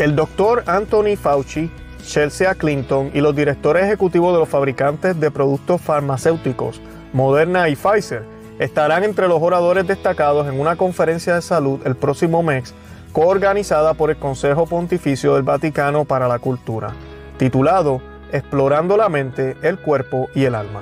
El doctor Anthony Fauci, Chelsea Clinton y los directores ejecutivos de los fabricantes de productos farmacéuticos, Moderna y Pfizer, estarán entre los oradores destacados en una conferencia de salud el próximo mes, coorganizada por el Consejo Pontificio del Vaticano para la Cultura, titulado Explorando la mente, el cuerpo y el alma.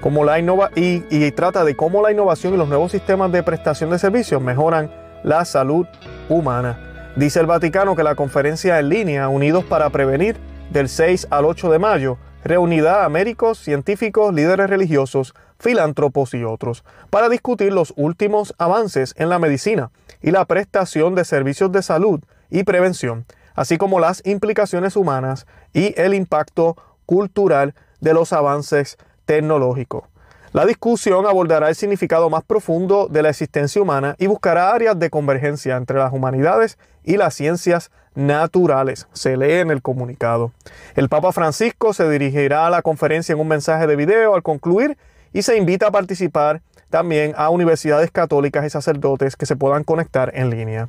Como la innova y, y trata de cómo la innovación y los nuevos sistemas de prestación de servicios mejoran la salud humana. Dice el Vaticano que la conferencia en línea Unidos para Prevenir del 6 al 8 de mayo reunirá a médicos, científicos, líderes religiosos, filántropos y otros para discutir los últimos avances en la medicina y la prestación de servicios de salud y prevención, así como las implicaciones humanas y el impacto cultural de los avances tecnológicos. La discusión abordará el significado más profundo de la existencia humana y buscará áreas de convergencia entre las humanidades y las ciencias naturales, se lee en el comunicado. El Papa Francisco se dirigirá a la conferencia en un mensaje de video al concluir y se invita a participar también a universidades católicas y sacerdotes que se puedan conectar en línea.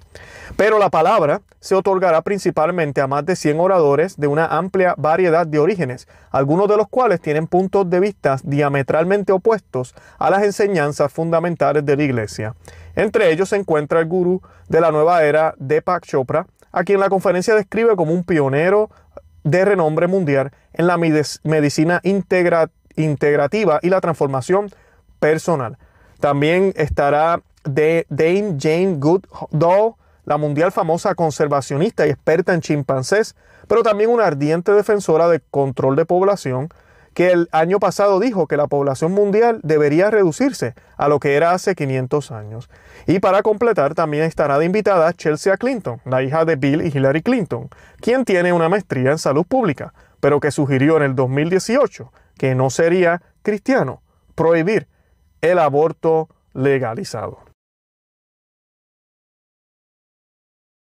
Pero la palabra se otorgará principalmente a más de 100 oradores de una amplia variedad de orígenes, algunos de los cuales tienen puntos de vista diametralmente opuestos a las enseñanzas fundamentales de la Iglesia. Entre ellos se encuentra el gurú de la nueva era, Deepak Chopra, a quien la conferencia describe como un pionero de renombre mundial en la medicina integrativa integrativa y la transformación personal. También estará de Dame Jane Goodall, la mundial famosa conservacionista y experta en chimpancés, pero también una ardiente defensora de control de población, que el año pasado dijo que la población mundial debería reducirse a lo que era hace 500 años. Y para completar también estará de invitada Chelsea Clinton, la hija de Bill y Hillary Clinton, quien tiene una maestría en salud pública, pero que sugirió en el 2018 que no sería cristiano, prohibir el aborto legalizado.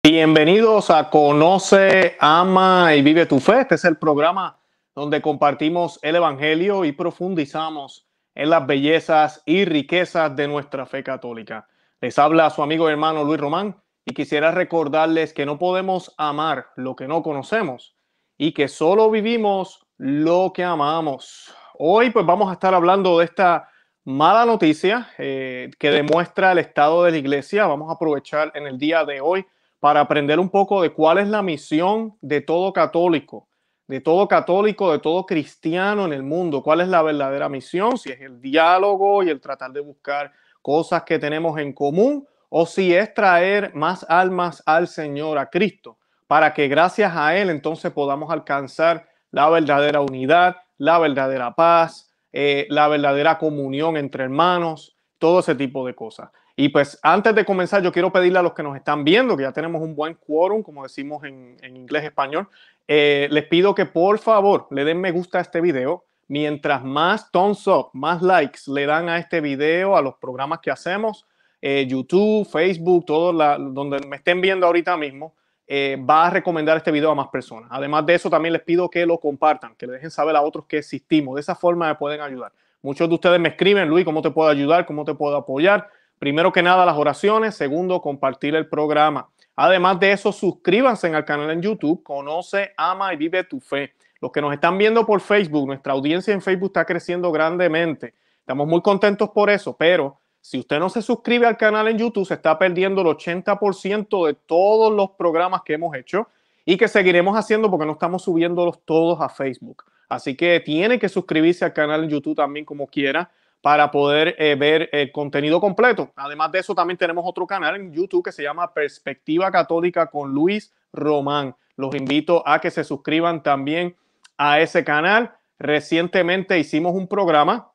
Bienvenidos a Conoce, Ama y Vive tu Fe. Este es el programa donde compartimos el Evangelio y profundizamos en las bellezas y riquezas de nuestra fe católica. Les habla su amigo y hermano Luis Román y quisiera recordarles que no podemos amar lo que no conocemos y que solo vivimos lo que amamos. Hoy pues vamos a estar hablando de esta mala noticia eh, que demuestra el estado de la iglesia. Vamos a aprovechar en el día de hoy para aprender un poco de cuál es la misión de todo católico, de todo católico, de todo cristiano en el mundo, cuál es la verdadera misión, si es el diálogo y el tratar de buscar cosas que tenemos en común o si es traer más almas al Señor, a Cristo, para que gracias a Él entonces podamos alcanzar la verdadera unidad, la verdadera paz, eh, la verdadera comunión entre hermanos, todo ese tipo de cosas. Y pues antes de comenzar, yo quiero pedirle a los que nos están viendo, que ya tenemos un buen quórum, como decimos en, inglés español, eh, les pido que por favor le den me gusta a este video. Mientras más thumbs up, más likes le dan a este video, a los programas que hacemos, eh, YouTube, Facebook, todo donde me estén viendo ahorita mismo, eh, va a recomendar este video a más personas. Además de eso, también les pido que lo compartan, que le dejen saber a otros que existimos. De esa forma me pueden ayudar. Muchos de ustedes me escriben, Luis, ¿cómo te puedo ayudar? ¿Cómo te puedo apoyar? Primero que nada, las oraciones. Segundo, compartir el programa. Además de eso, suscríbanse al canal en YouTube. Conoce, ama y vive tu fe. Los que nos están viendo por Facebook, nuestra audiencia en Facebook está creciendo grandemente. Estamos muy contentos por eso, pero si usted no se suscribe al canal en YouTube, se está perdiendo el 80% de todos los programas que hemos hecho y que seguiremos haciendo porque no estamos subiéndolos todos a Facebook. Así que tiene que suscribirse al canal en YouTube también como quiera para poder eh, ver el eh, contenido completo. Además de eso, también tenemos otro canal en YouTube que se llama Perspectiva Católica con Luis Román. Los invito a que se suscriban también a ese canal. Recientemente hicimos un programa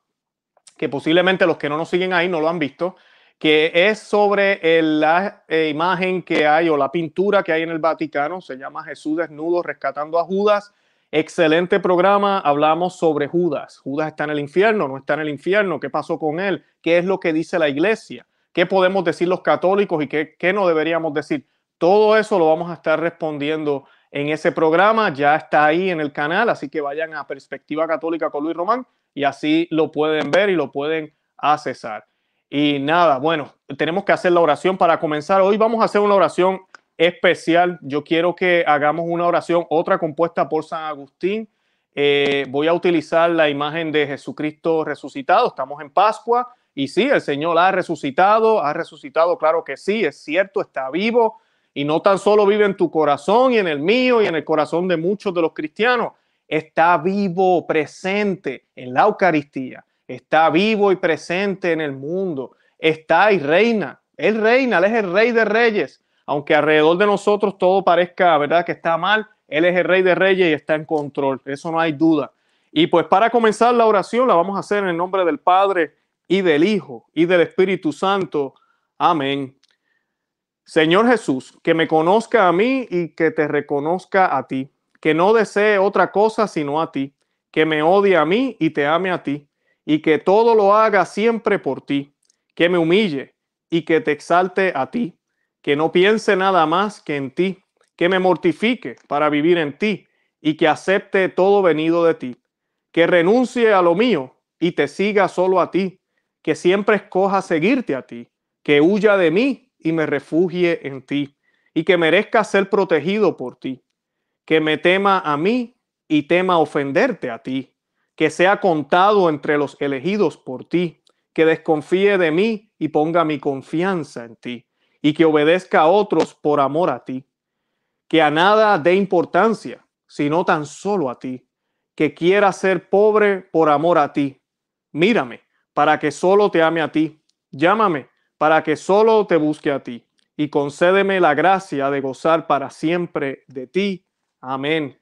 que posiblemente los que no nos siguen ahí no lo han visto, que es sobre la eh, imagen que hay o la pintura que hay en el Vaticano, se llama Jesús desnudo rescatando a Judas. Excelente programa, hablamos sobre Judas. Judas está en el infierno, no está en el infierno, qué pasó con él, qué es lo que dice la iglesia, qué podemos decir los católicos y qué, qué no deberíamos decir. Todo eso lo vamos a estar respondiendo en ese programa, ya está ahí en el canal, así que vayan a Perspectiva Católica con Luis Román y así lo pueden ver y lo pueden accesar. Y nada, bueno, tenemos que hacer la oración para comenzar. Hoy vamos a hacer una oración especial. Yo quiero que hagamos una oración, otra compuesta por San Agustín. Eh, voy a utilizar la imagen de Jesucristo resucitado. Estamos en Pascua y sí, el Señor ha resucitado, ha resucitado, claro que sí, es cierto, está vivo y no tan solo vive en tu corazón y en el mío y en el corazón de muchos de los cristianos, está vivo, presente en la Eucaristía, está vivo y presente en el mundo, está y reina. Él reina, Él es el rey de reyes. Aunque alrededor de nosotros todo parezca, ¿verdad?, que está mal, Él es el rey de reyes y está en control, eso no hay duda. Y pues para comenzar la oración la vamos a hacer en el nombre del Padre y del Hijo y del Espíritu Santo. Amén. Señor Jesús, que me conozca a mí y que te reconozca a ti que no desee otra cosa sino a ti, que me odie a mí y te ame a ti, y que todo lo haga siempre por ti, que me humille y que te exalte a ti, que no piense nada más que en ti, que me mortifique para vivir en ti y que acepte todo venido de ti, que renuncie a lo mío y te siga solo a ti, que siempre escoja seguirte a ti, que huya de mí y me refugie en ti, y que merezca ser protegido por ti que me tema a mí y tema ofenderte a ti, que sea contado entre los elegidos por ti, que desconfíe de mí y ponga mi confianza en ti, y que obedezca a otros por amor a ti, que a nada dé importancia, sino tan solo a ti, que quiera ser pobre por amor a ti. Mírame, para que solo te ame a ti. Llámame, para que solo te busque a ti. Y concédeme la gracia de gozar para siempre de ti. Amén.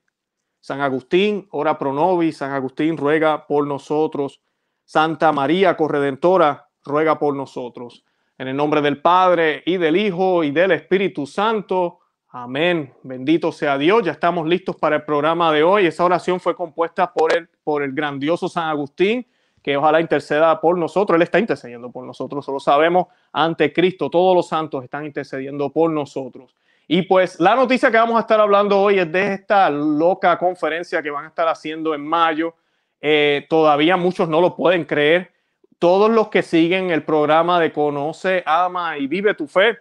San Agustín, ora pro nobis. San Agustín ruega por nosotros. Santa María, corredentora, ruega por nosotros. En el nombre del Padre y del Hijo y del Espíritu Santo. Amén. Bendito sea Dios. Ya estamos listos para el programa de hoy. Esa oración fue compuesta por el, por el grandioso San Agustín, que ojalá interceda por nosotros. Él está intercediendo por nosotros. lo sabemos ante Cristo. Todos los santos están intercediendo por nosotros. Y pues la noticia que vamos a estar hablando hoy es de esta loca conferencia que van a estar haciendo en mayo. Eh, todavía muchos no lo pueden creer. Todos los que siguen el programa de Conoce, Ama y Vive tu Fe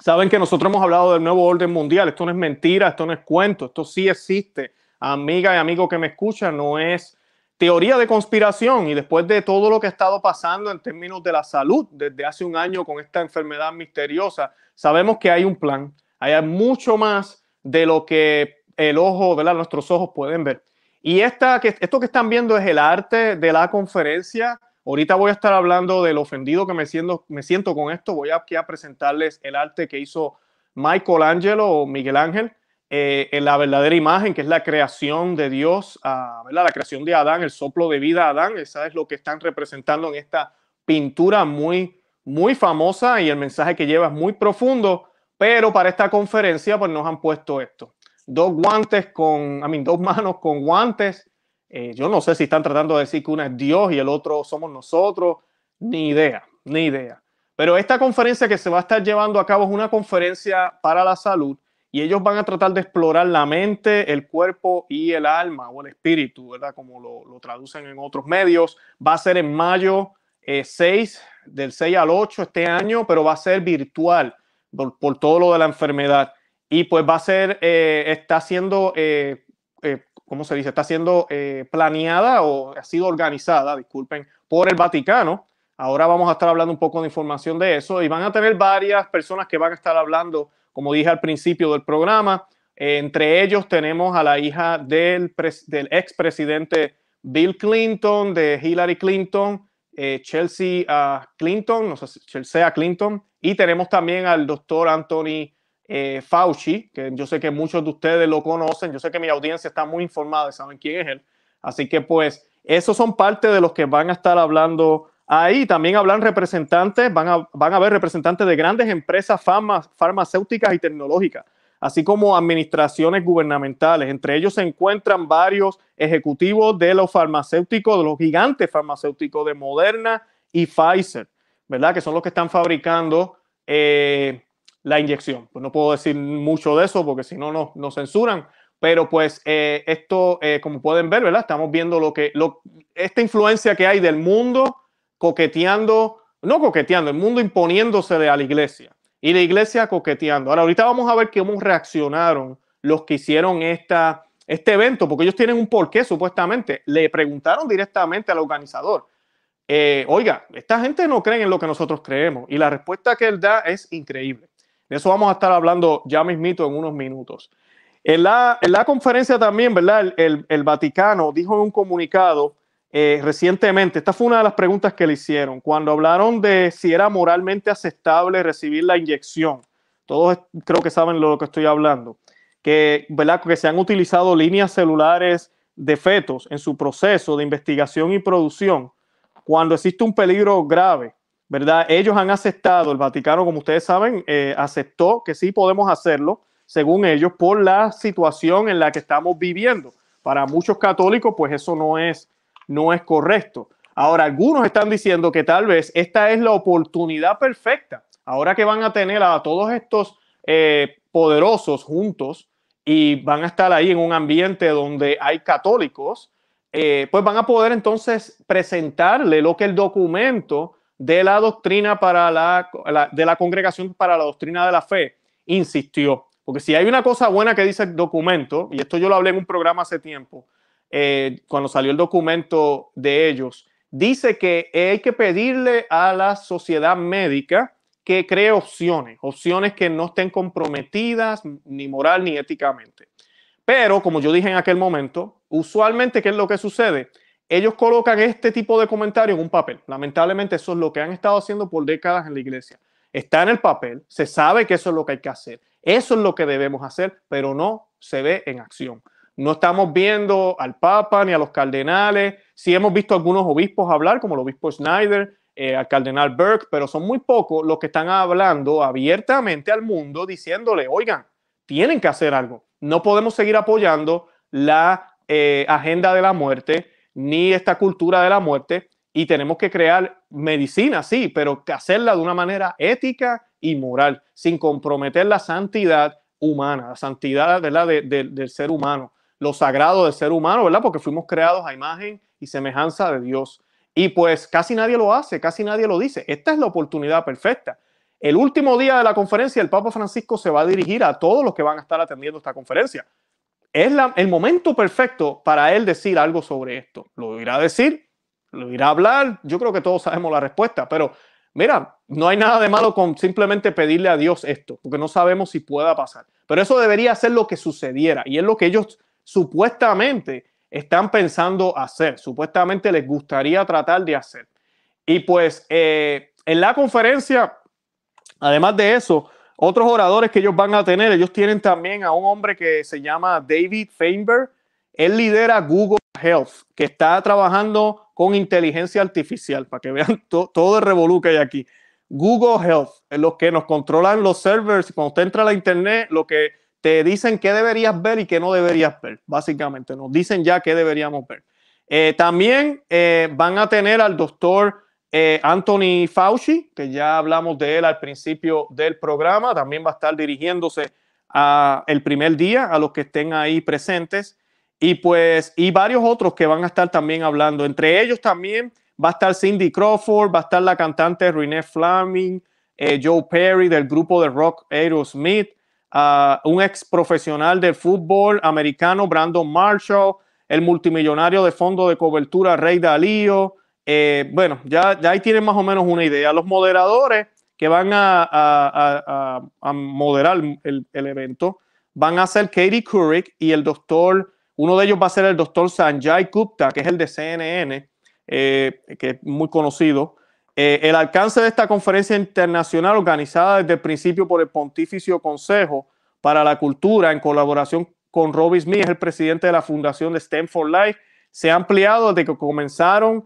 saben que nosotros hemos hablado del nuevo orden mundial. Esto no es mentira, esto no es cuento, esto sí existe. Amiga y amigo que me escuchan, no es teoría de conspiración. Y después de todo lo que ha estado pasando en términos de la salud desde hace un año con esta enfermedad misteriosa, sabemos que hay un plan hay mucho más de lo que el ojo, ¿verdad? Nuestros ojos pueden ver. Y esta, que, esto que están viendo es el arte de la conferencia. Ahorita voy a estar hablando del ofendido que me siento, me siento con esto. Voy aquí a presentarles el arte que hizo Michelangelo o Miguel Ángel eh, en la verdadera imagen, que es la creación de Dios, ah, la creación de Adán, el soplo de vida a Adán. Esa es lo que están representando en esta pintura muy, muy famosa y el mensaje que lleva es muy profundo. Pero para esta conferencia, pues nos han puesto esto. Dos guantes con, a mí, dos manos con guantes. Eh, yo no sé si están tratando de decir que una es Dios y el otro somos nosotros. Ni idea, ni idea. Pero esta conferencia que se va a estar llevando a cabo es una conferencia para la salud y ellos van a tratar de explorar la mente, el cuerpo y el alma o el espíritu, ¿verdad? Como lo, traducen en otros medios. Va a ser en mayo 6, eh, del 6 al 8 este año, pero va a ser virtual por, todo lo de la enfermedad. Y pues va a ser, eh, está siendo, eh, eh, ¿cómo se dice? Está siendo planeada o ha sido organizada, disculpen, por el Vaticano. Ahora vamos a estar hablando un poco de información de eso y van a tener varias personas que van a estar hablando, como dije al principio del programa. entre ellos tenemos a la hija del, del expresidente Bill Clinton, de Hillary Clinton, ah, Chelsea Clinton, no Chelsea Clinton, y tenemos también al doctor Anthony eh, Fauci, que yo sé que muchos de ustedes lo conocen, yo sé que mi audiencia está muy informada saben quién es él. Así que pues esos son parte de los que van a estar hablando ahí. También hablan representantes, van a, van a haber representantes de grandes empresas farmacéuticas y tecnológicas, así como administraciones gubernamentales. Entre ellos se encuentran varios ejecutivos de los farmacéuticos, de los gigantes farmacéuticos de Moderna y Pfizer. ¿verdad? Que son los que están fabricando eh, la inyección. Pues no puedo decir mucho de eso porque si no, nos censuran. Pero pues eh, esto, eh, como pueden ver, ¿verdad? Estamos viendo lo que, lo, esta influencia que hay del mundo coqueteando, no coqueteando, el mundo imponiéndose a la iglesia y la iglesia coqueteando. Ahora, ahorita vamos a ver cómo reaccionaron los que hicieron esta, este evento, porque ellos tienen un porqué, supuestamente. Le preguntaron directamente al organizador. Eh, oiga, esta gente no cree en lo que nosotros creemos. Y la respuesta que él da es increíble. De eso vamos a estar hablando ya mismito en unos minutos. En la, conferencia también, ¿verdad? El, Vaticano dijo en un comunicado eh, recientemente, esta fue una de las preguntas que le hicieron, cuando hablaron de si era moralmente aceptable recibir la inyección. Todos creo que saben lo que estoy hablando. Que, ¿verdad? que se han utilizado líneas celulares de fetos en su proceso de investigación y producción cuando existe un peligro grave, ¿verdad? Ellos han aceptado, el Vaticano, como ustedes saben, eh, aceptó que sí podemos hacerlo, según ellos, por la situación en la que estamos viviendo. Para muchos católicos, pues eso no es, no es correcto. Ahora, algunos están diciendo que tal vez esta es la oportunidad perfecta. Ahora que van a tener a todos estos eh, poderosos juntos y van a estar ahí en un ambiente donde hay católicos, eh, pues van a poder entonces presentarle lo que el documento de la doctrina para la, de la congregación para la doctrina de la fe insistió. Porque si hay una cosa buena que dice el documento, y esto yo lo hablé en un programa hace tiempo, eh, cuando salió el documento de ellos, dice que hay que pedirle a la sociedad médica que cree opciones, opciones que no estén comprometidas ni moral ni éticamente. Pero, como yo dije en aquel momento, usualmente, ¿qué es lo que sucede? Ellos colocan este tipo de comentario en un papel. Lamentablemente, eso es lo que han estado haciendo por décadas en la iglesia. Está en el papel, se sabe que eso es lo que hay que hacer, eso es lo que debemos hacer, pero no se ve en acción. No estamos viendo al Papa ni a los cardenales. Sí hemos visto algunos obispos hablar, como el obispo Schneider, eh, al cardenal Burke, pero son muy pocos los que están hablando abiertamente al mundo diciéndole, oigan, tienen que hacer algo no podemos seguir apoyando la eh, agenda de la muerte ni esta cultura de la muerte y tenemos que crear medicina, sí, pero hacerla de una manera ética y moral, sin comprometer la santidad humana, la santidad De, del ser humano, lo sagrado del ser humano, ¿verdad? Porque fuimos creados a imagen y semejanza de Dios. Y pues casi nadie lo hace, casi nadie lo dice. Esta es la oportunidad perfecta. El último día de la conferencia, el Papa Francisco se va a dirigir a todos los que van a estar atendiendo esta conferencia. Es el momento perfecto para él decir algo sobre esto. Lo irá a decir, lo irá a hablar. Yo creo que todos sabemos la respuesta, pero mira, no hay nada de malo con simplemente pedirle a Dios esto, porque no sabemos si pueda pasar. Pero eso debería ser lo que sucediera y es lo que ellos supuestamente están pensando hacer, supuestamente les gustaría tratar de hacer. Y pues eh, en la conferencia Además de eso, otros oradores que ellos van a tener, ellos tienen también a un hombre que se llama David Feinberg. Él lidera Google Health, que está trabajando con inteligencia artificial, para que vean todo el revolú que hay aquí. Google Health, los que nos controlan los servers, cuando usted entra a la internet, lo que te dicen qué deberías ver y qué no deberías ver, básicamente, nos dicen ya qué deberíamos ver. Eh, también eh, van a tener al doctor eh, Anthony Fauci, que ya hablamos de él al principio del programa, también va a estar dirigiéndose a el primer día a los que estén ahí presentes. Y pues, y varios otros que van a estar también hablando. Entre ellos también va a estar Cindy Crawford, va a estar la cantante Renee Flaming, eh, Joe Perry del grupo de rock Aerosmith, ah, un ex profesional del fútbol americano, Brandon Marshall, el multimillonario de fondo de cobertura Rey Dalio, eh, bueno, ya, ahí tienen más o menos una idea. Los moderadores que van a, moderar el, evento van a ser Katie Couric y el doctor, uno de ellos va a ser el doctor Sanjay Gupta, que es el de CNN, eh, que es muy conocido. Eh, el alcance de esta conferencia internacional organizada desde el principio por el Pontificio Consejo para la Cultura en colaboración con Robby Smith, el presidente de la Fundación de Stanford Life, se ha ampliado desde que comenzaron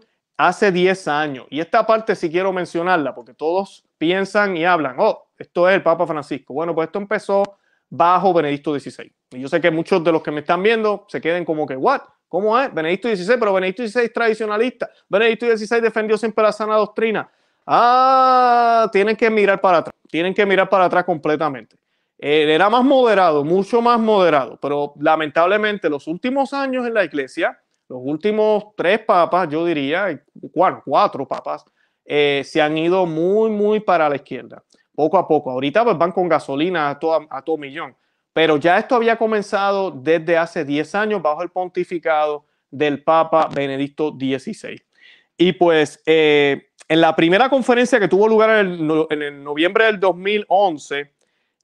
hace 10 años. Y esta parte sí quiero mencionarla porque todos piensan y hablan, oh, esto es el Papa Francisco. Bueno, pues esto empezó bajo Benedicto XVI. Y yo sé que muchos de los que me están viendo se queden como que, ¿what? ¿Cómo es? Benedicto XVI, pero Benedicto XVI es tradicionalista. Benedicto XVI defendió siempre la sana doctrina. Ah, tienen que mirar para atrás. Tienen que mirar para atrás completamente. Él eh, era más moderado, mucho más moderado, pero lamentablemente los últimos años en la iglesia, los últimos tres papas, yo diría, cuatro, cuatro papas, eh, se han ido muy, muy para la izquierda, poco a poco. Ahorita pues, van con gasolina a todo, millón. Pero ya esto había comenzado desde hace 10 años bajo el pontificado del Papa Benedicto XVI. Y pues eh, en la primera conferencia que tuvo lugar en, noviembre del 2011,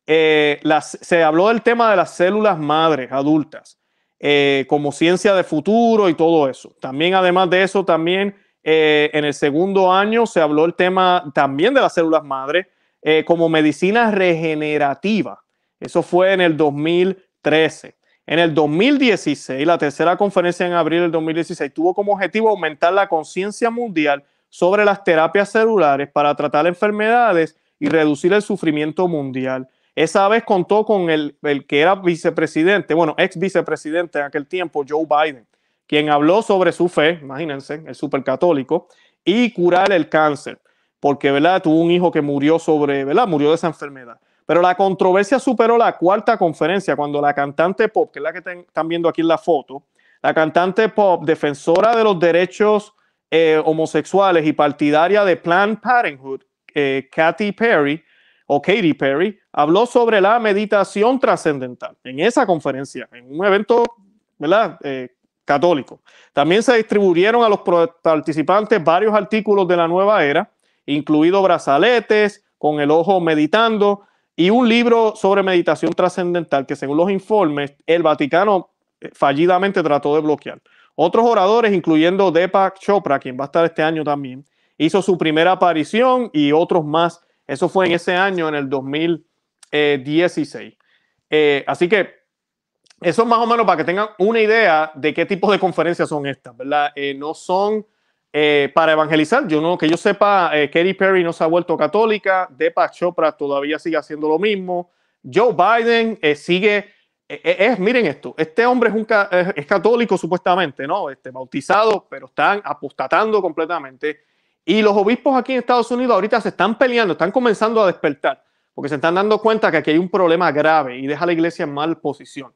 eh, se habló del tema de las células madres adultas. Eh, como ciencia de futuro y todo eso. También, además de eso, también eh, en el segundo año se habló el tema también de las células madre eh, como medicina regenerativa. Eso fue en el 2013. En el 2016, la tercera conferencia en abril del 2016 tuvo como objetivo aumentar la conciencia mundial sobre las terapias celulares para tratar enfermedades y reducir el sufrimiento mundial. Esa vez contó con el, el que era vicepresidente, bueno, ex vicepresidente en aquel tiempo, Joe Biden, quien habló sobre su fe, imagínense, el supercatólico, y curar el cáncer, porque, ¿verdad? Tuvo un hijo que murió sobre, ¿verdad? Murió de esa enfermedad. Pero la controversia superó la cuarta conferencia cuando la cantante pop, que es la que están viendo aquí en la foto, la cantante pop, defensora de los derechos eh, homosexuales y partidaria de Planned Parenthood, eh, Katy Perry, o Katy Perry, habló sobre la meditación trascendental en esa conferencia, en un evento ¿verdad? Eh, católico. También se distribuyeron a los participantes varios artículos de la nueva era, incluido brazaletes con el ojo meditando y un libro sobre meditación trascendental que según los informes el Vaticano eh, fallidamente trató de bloquear. Otros oradores, incluyendo Deepak Chopra, quien va a estar este año también, hizo su primera aparición y otros más eso fue en ese año, en el 2016. Eh, así que eso es más o menos para que tengan una idea de qué tipo de conferencias son estas, ¿verdad? Eh, no son eh, para evangelizar. Yo no, que yo sepa, Katy Perry no se ha vuelto católica, Deepak Chopra todavía sigue haciendo lo mismo, Joe Biden sigue miren esto, este hombre es, un, es, católico supuestamente, ¿no? Este, bautizado, pero están apostatando completamente. Y los obispos aquí en Estados Unidos ahorita se están peleando, están comenzando a despertar, porque se están dando cuenta que aquí hay un problema grave y deja la iglesia en mal posición.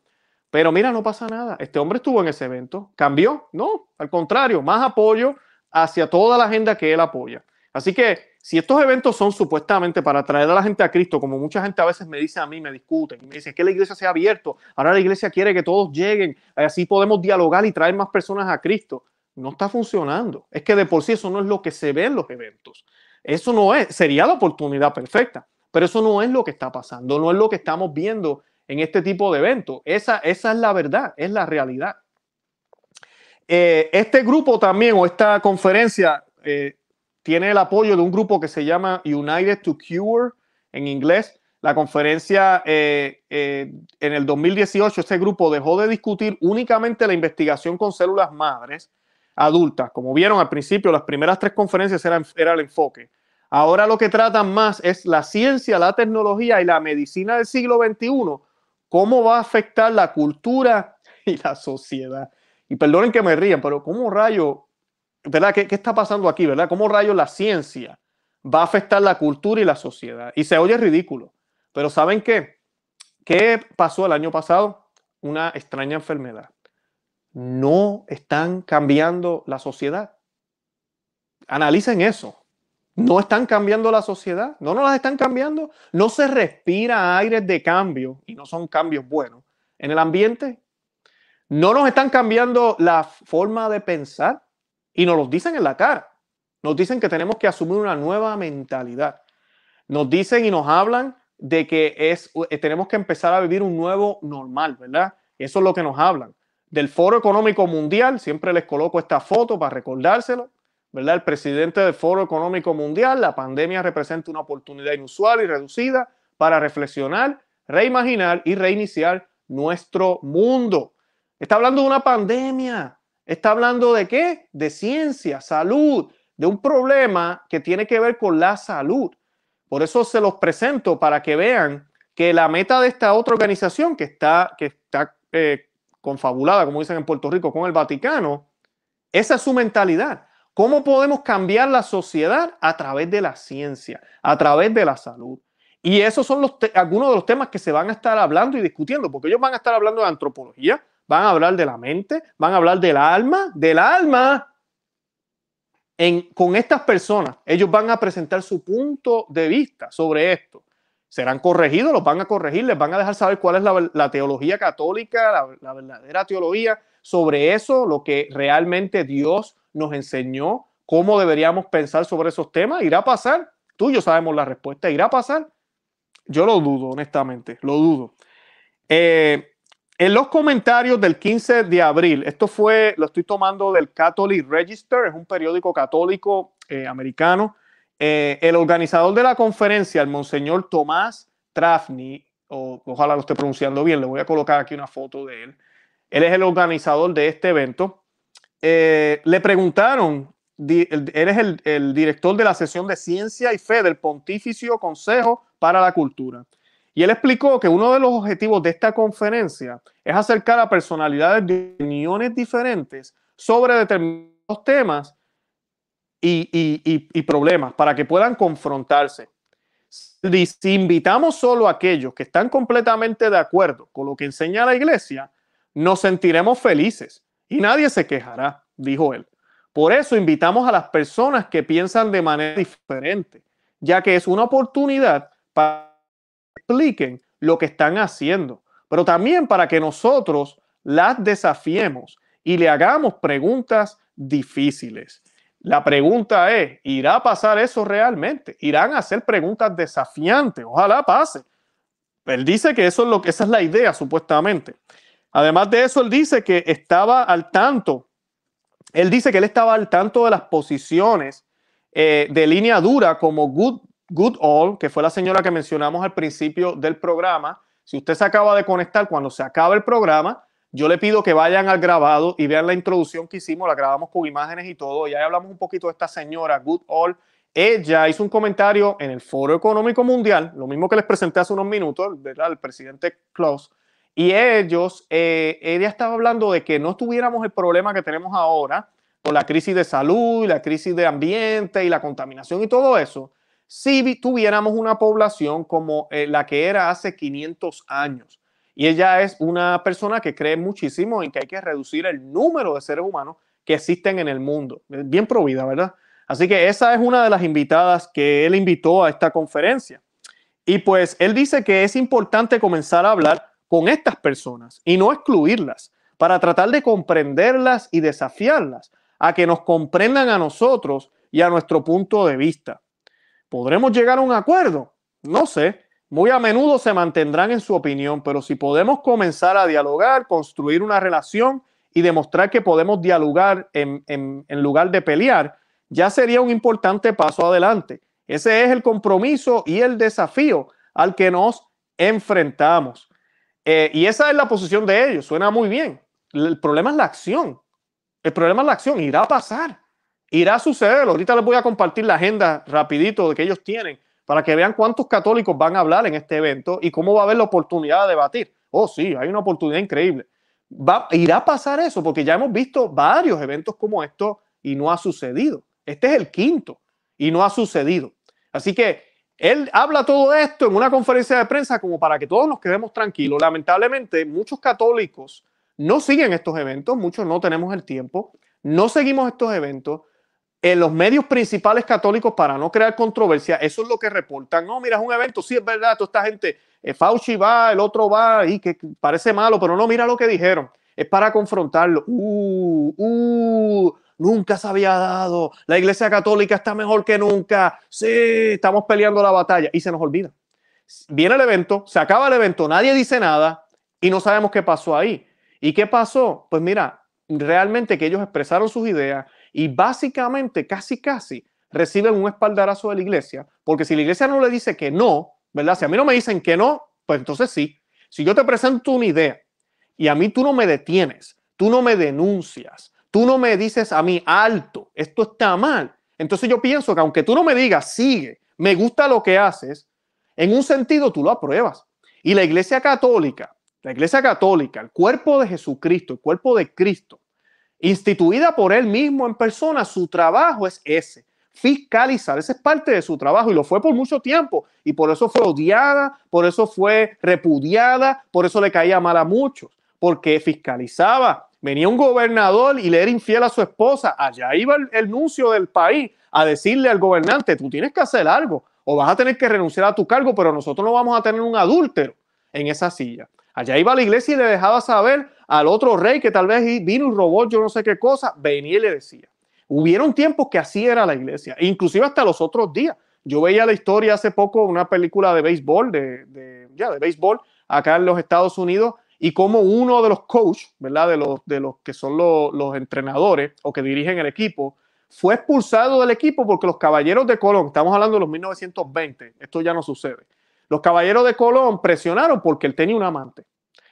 Pero mira, no pasa nada. Este hombre estuvo en ese evento. ¿Cambió? No, al contrario, más apoyo hacia toda la agenda que él apoya. Así que si estos eventos son supuestamente para traer a la gente a Cristo, como mucha gente a veces me dice a mí, me discuten, me dicen que la iglesia se ha abierto, ahora la iglesia quiere que todos lleguen, así podemos dialogar y traer más personas a Cristo no está funcionando. Es que de por sí eso no es lo que se ve en los eventos. Eso no es, sería la oportunidad perfecta, pero eso no es lo que está pasando, no es lo que estamos viendo en este tipo de eventos. Esa, esa es la verdad, es la realidad. Eh, este grupo también, o esta conferencia, eh, tiene el apoyo de un grupo que se llama United to Cure en inglés. La conferencia eh, en el 2018, este grupo dejó de discutir únicamente la investigación con células madres adultas. Como vieron al principio, las primeras tres conferencias eran, era el enfoque. Ahora lo que tratan más es la ciencia, la tecnología y la medicina del siglo XXI, cómo va a afectar la cultura y la sociedad. Y perdonen que me rían, pero ¿cómo rayo, verdad? ¿Qué, qué está pasando aquí, verdad? ¿Cómo rayo la ciencia va a afectar la cultura y la sociedad? Y se oye ridículo, pero ¿saben qué? ¿Qué pasó el año pasado? Una extraña enfermedad no están cambiando la sociedad. Analicen eso. No están cambiando la sociedad, no nos las están cambiando, no se respira aires de cambio y no son cambios buenos en el ambiente. No nos están cambiando la forma de pensar y nos los dicen en la cara. Nos dicen que tenemos que asumir una nueva mentalidad. Nos dicen y nos hablan de que es, eh, tenemos que empezar a vivir un nuevo normal, ¿verdad? Eso es lo que nos hablan del Foro Económico Mundial, siempre les coloco esta foto para recordárselo, ¿verdad? El presidente del Foro Económico Mundial, la pandemia representa una oportunidad inusual y reducida para reflexionar, reimaginar y reiniciar nuestro mundo. Está hablando de una pandemia, está hablando de qué? De ciencia, salud, de un problema que tiene que ver con la salud. Por eso se los presento para que vean que la meta de esta otra organización que está, que está eh, confabulada, como dicen en Puerto Rico, con el Vaticano, esa es su mentalidad. ¿Cómo podemos cambiar la sociedad? A través de la ciencia, a través de la salud. Y esos son algunos de los temas que se van a estar hablando y discutiendo, porque ellos van a estar hablando de antropología, van a hablar de la mente, van a hablar del alma, del alma. En, con estas personas, ellos van a presentar su punto de vista sobre esto serán corregidos, los van a corregir, les van a dejar saber cuál es la, teología católica, la, verdadera teología sobre eso, lo que realmente Dios nos enseñó, cómo deberíamos pensar sobre esos temas. Irá a pasar, tú y yo sabemos la respuesta, irá a pasar. Yo lo dudo, honestamente, lo dudo. Eh, en los comentarios del 15 de abril, esto fue, lo estoy tomando del Catholic Register, es un periódico católico eh, americano eh, el organizador de la conferencia, el monseñor Tomás Trafni, ojalá lo esté pronunciando bien, le voy a colocar aquí una foto de él. Él es el organizador de este evento. Eh, le preguntaron, eres el, él es el, director de la sesión de Ciencia y Fe del Pontificio Consejo para la Cultura. Y él explicó que uno de los objetivos de esta conferencia es acercar a personalidades de uniones diferentes sobre determinados temas y, problemas para que puedan confrontarse. Si, invitamos solo a aquellos que están completamente de acuerdo con lo que enseña la iglesia, nos sentiremos felices y nadie se quejará, dijo él. Por eso invitamos a las personas que piensan de manera diferente, ya que es una oportunidad para que expliquen lo que están haciendo, pero también para que nosotros las desafiemos y le hagamos preguntas difíciles. La pregunta es, ¿irá a pasar eso realmente? ¿Irán a hacer preguntas desafiantes? Ojalá pase. Él dice que eso es lo que esa es la idea supuestamente. Además de eso él dice que estaba al tanto. Él dice que él estaba al tanto de las posiciones eh, de línea dura como Good, All, que fue la señora que mencionamos al principio del programa. Si usted se acaba de conectar cuando se acaba el programa, yo le pido que vayan al grabado y vean la introducción que hicimos, la grabamos con imágenes y todo. Y ahí hablamos un poquito de esta señora, Good All. Ella hizo un comentario en el Foro Económico Mundial, lo mismo que les presenté hace unos minutos, ¿verdad? El presidente Klaus. Y ellos, eh, ella estaba hablando de que no tuviéramos el problema que tenemos ahora con la crisis de salud y la crisis de ambiente y la contaminación y todo eso, si tuviéramos una población como eh, la que era hace 500 años y ella es una persona que cree muchísimo en que hay que reducir el número de seres humanos que existen en el mundo. Bien provida, ¿verdad? Así que esa es una de las invitadas que él invitó a esta conferencia. Y pues él dice que es importante comenzar a hablar con estas personas y no excluirlas, para tratar de comprenderlas y desafiarlas a que nos comprendan a nosotros y a nuestro punto de vista. ¿Podremos llegar a un acuerdo? No sé, muy a menudo se mantendrán en su opinión, pero si podemos comenzar a dialogar, construir una relación y demostrar que podemos dialogar en, lugar de pelear, ya sería un importante paso adelante. Ese es el compromiso y el desafío al que nos enfrentamos. Eh, y esa es la posición de ellos, suena muy bien. El problema es la acción. El problema es la acción, irá a pasar, irá a suceder. Ahorita les voy a compartir la agenda rapidito de que ellos tienen para que vean cuántos católicos van a hablar en este evento y cómo va a haber la oportunidad de debatir. Oh, sí, hay una oportunidad increíble. Va, ¿Irá a pasar eso? Porque ya hemos visto varios eventos como estos y no ha sucedido. Este es el quinto y no ha sucedido. Así que él habla todo esto en una conferencia de prensa como para que todos nos quedemos tranquilos. Lamentablemente, muchos católicos no siguen estos eventos, muchos no tenemos el tiempo, no seguimos estos eventos, en los medios principales católicos para no crear controversia, eso es lo que reportan. No, mira, es un evento, sí es verdad, toda esta gente, eh, Fauci va, el otro va, y que parece malo, pero no, mira lo que dijeron. Es para confrontarlo. Uh, uh, nunca se había dado. La iglesia católica está mejor que nunca. Sí, estamos peleando la batalla. Y se nos olvida. Viene el evento, se acaba el evento, nadie dice nada y no sabemos qué pasó ahí. ¿Y qué pasó? Pues mira, realmente que ellos expresaron sus ideas, y básicamente, casi, casi, reciben un espaldarazo de la iglesia, porque si la iglesia no le dice que no, ¿verdad? Si a mí no me dicen que no, pues entonces sí. Si yo te presento una idea y a mí tú no me detienes, tú no me denuncias, tú no me dices a mí alto, esto está mal. Entonces yo pienso que aunque tú no me digas, sigue, me gusta lo que haces, en un sentido tú lo apruebas. Y la iglesia católica, la iglesia católica, el cuerpo de Jesucristo, el cuerpo de Cristo, instituida por él mismo en persona, su trabajo es ese, fiscalizar, Ese es parte de su trabajo y lo fue por mucho tiempo y por eso fue odiada, por eso fue repudiada, por eso le caía mal a muchos, porque fiscalizaba. Venía un gobernador y le era infiel a su esposa, allá iba el, el nuncio del país a decirle al gobernante, tú tienes que hacer algo o vas a tener que renunciar a tu cargo, pero nosotros no vamos a tener un adúltero en esa silla. Allá iba a la iglesia y le dejaba saber al otro rey que tal vez vino un robot, yo no sé qué cosa, venía y le decía. Hubieron tiempos que así era la iglesia, e inclusive hasta los otros días. Yo veía la historia hace poco, una película de béisbol, de, de ya, de béisbol, acá en los Estados Unidos, y como uno de los coaches, ¿verdad? De los, de los que son los, los entrenadores o que dirigen el equipo, fue expulsado del equipo porque los caballeros de Colón, estamos hablando de los 1920, esto ya no sucede, los caballeros de Colón presionaron porque él tenía un amante.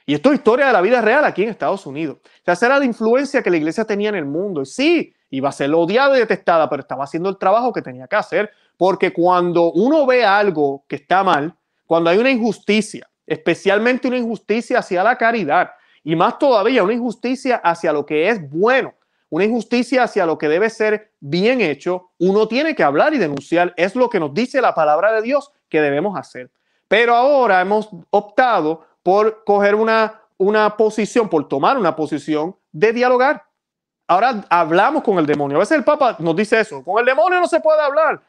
Y esto es historia de la vida real aquí en Estados Unidos. O sea, esa era la influencia que la iglesia tenía en el mundo. Y sí, iba a ser odiada y detestada, pero estaba haciendo el trabajo que tenía que hacer. Porque cuando uno ve algo que está mal, cuando hay una injusticia, especialmente una injusticia hacia la caridad, y más todavía una injusticia hacia lo que es bueno, una injusticia hacia lo que debe ser bien hecho, uno tiene que hablar y denunciar. Es lo que nos dice la palabra de Dios que debemos hacer. Pero ahora hemos optado por coger una, una posición, por tomar una posición de dialogar. Ahora hablamos con el demonio. A veces el Papa nos dice eso, con el demonio no se puede hablar.